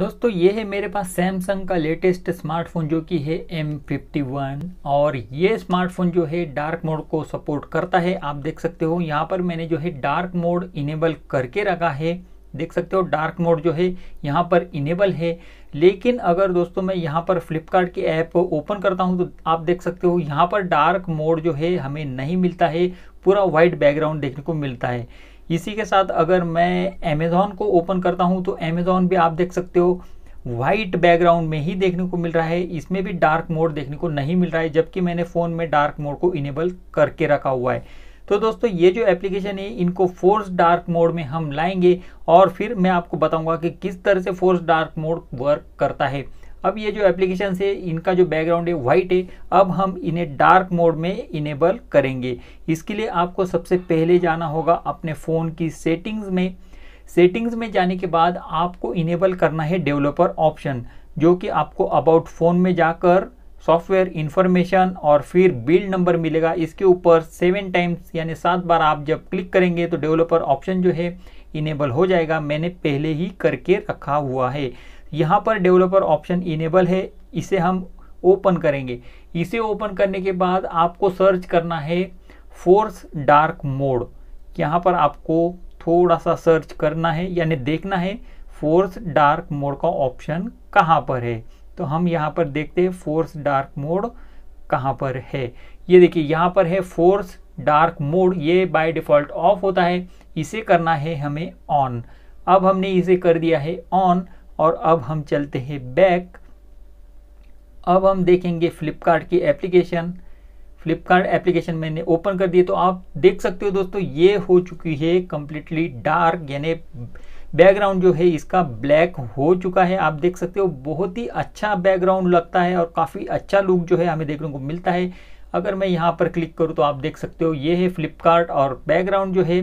दोस्तों ये है मेरे पास सैमसंग का लेटेस्ट स्मार्टफोन जो कि है एम फिफ्टी वन और ये स्मार्टफोन जो है डार्क मोड को सपोर्ट करता है आप देख सकते हो यहाँ पर मैंने जो है डार्क मोड इनेबल करके रखा है देख सकते हो डार्क मोड जो है यहाँ पर इनेबल है लेकिन अगर दोस्तों मैं यहाँ पर फ्लिपकार्ट की ऐप ओपन करता हूँ तो आप देख सकते हो यहाँ पर डार्क मोड जो है हमें नहीं मिलता है पूरा वाइट बैकग्राउंड देखने को मिलता है इसी के साथ अगर मैं अमेजोन को ओपन करता हूँ तो अमेज़ॉन भी आप देख सकते हो वाइट बैकग्राउंड में ही देखने को मिल रहा है इसमें भी डार्क मोड देखने को नहीं मिल रहा है जबकि मैंने फ़ोन में डार्क मोड को इनेबल करके रखा हुआ है तो दोस्तों ये जो एप्लीकेशन है इनको फोर्स डार्क मोड में हम लाएंगे और फिर मैं आपको बताऊंगा कि किस तरह से फोर्स डार्क मोड वर्क करता है अब ये जो एप्लीकेशन है इनका जो बैकग्राउंड है वाइट है अब हम इन्हें डार्क मोड में इनेबल करेंगे इसके लिए आपको सबसे पहले जाना होगा अपने फ़ोन की सेटिंग्स में सेटिंग्स में जाने के बाद आपको इनेबल करना है डेवलपर ऑप्शन जो कि आपको अबाउट फ़ोन में जाकर सॉफ्टवेयर इन्फॉर्मेशन और फिर बिल्ड नंबर मिलेगा इसके ऊपर सेवन टाइम्स यानी सात बार आप जब क्लिक करेंगे तो डेवलपर ऑप्शन जो है इनेबल हो जाएगा मैंने पहले ही करके रखा हुआ है यहाँ पर डेवलपर ऑप्शन इनेबल है इसे हम ओपन करेंगे इसे ओपन करने के बाद आपको सर्च करना है फोर्स डार्क मोड यहाँ पर आपको थोड़ा सा सर्च करना है यानी देखना है फोर्स डार्क मोड का ऑप्शन कहाँ पर है तो हम यहाँ पर देखते हैं फोर्स डार्क मोड कहाँ पर है ये देखिए यहाँ पर है फोर्स डार्क मोड ये बाय डिफ़ॉल्ट ऑफ होता है इसे करना है हमें ऑन अब हमने इसे कर दिया है ऑन और अब हम चलते हैं बैक अब हम देखेंगे फ्लिपकार्ट की एप्लीकेशन फ्लिपकार्ट एप्लीकेशन मैंने ओपन कर दी तो आप देख सकते हो दोस्तों ये हो चुकी है कम्प्लीटली डार्क यानी बैकग्राउंड जो है इसका ब्लैक हो चुका है आप देख सकते हो बहुत ही अच्छा बैकग्राउंड लगता है और काफ़ी अच्छा लुक जो है हमें देखने को मिलता है अगर मैं यहाँ पर क्लिक करूँ तो आप देख सकते हो ये है फ्लिपकार्ट और बैकग्राउंड जो है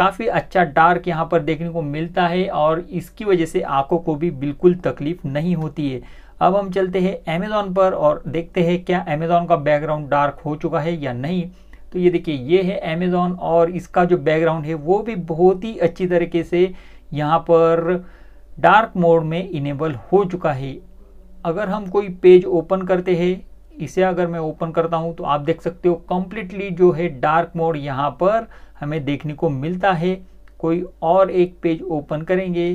काफ़ी अच्छा डार्क यहाँ पर देखने को मिलता है और इसकी वजह से आंखों को भी बिल्कुल तकलीफ नहीं होती है अब हम चलते हैं अमेज़ॉन पर और देखते हैं क्या अमेज़ॉन का बैकग्राउंड डार्क हो चुका है या नहीं तो ये देखिए ये है अमेज़ॉन और इसका जो बैकग्राउंड है वो भी बहुत ही अच्छी तरीके से यहाँ पर डार्क मोड में इनेबल हो चुका है अगर हम कोई पेज ओपन करते हैं इसे अगर मैं ओपन करता हूं तो आप देख सकते हो कम्प्लीटली जो है डार्क मोड यहाँ पर हमें देखने को मिलता है कोई और एक पेज ओपन करेंगे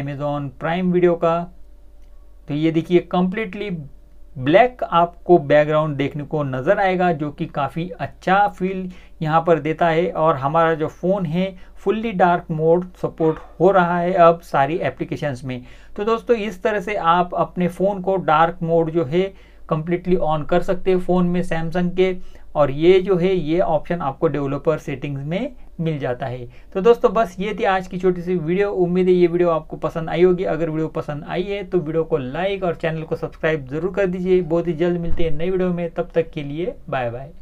अमेजॉन प्राइम वीडियो का तो ये देखिए कम्प्लीटली ब्लैक आपको बैकग्राउंड देखने को नज़र आएगा जो कि काफ़ी अच्छा फील यहाँ पर देता है और हमारा जो फ़ोन है फुल्ली डार्क मोड सपोर्ट हो रहा है अब सारी एप्लीकेशंस में तो दोस्तों इस तरह से आप अपने फ़ोन को डार्क मोड जो है कंप्लीटली ऑन कर सकते हैं फ़ोन में सैमसंग के और ये जो है ये ऑप्शन आपको डेवलपर सेटिंग्स में मिल जाता है तो दोस्तों बस ये थी आज की छोटी सी वीडियो उम्मीद है ये वीडियो आपको पसंद आई होगी अगर वीडियो पसंद आई है तो वीडियो को लाइक और चैनल को सब्सक्राइब जरूर कर दीजिए बहुत ही जल्द मिलते हैं नई वीडियो में तब तक के लिए बाय बाय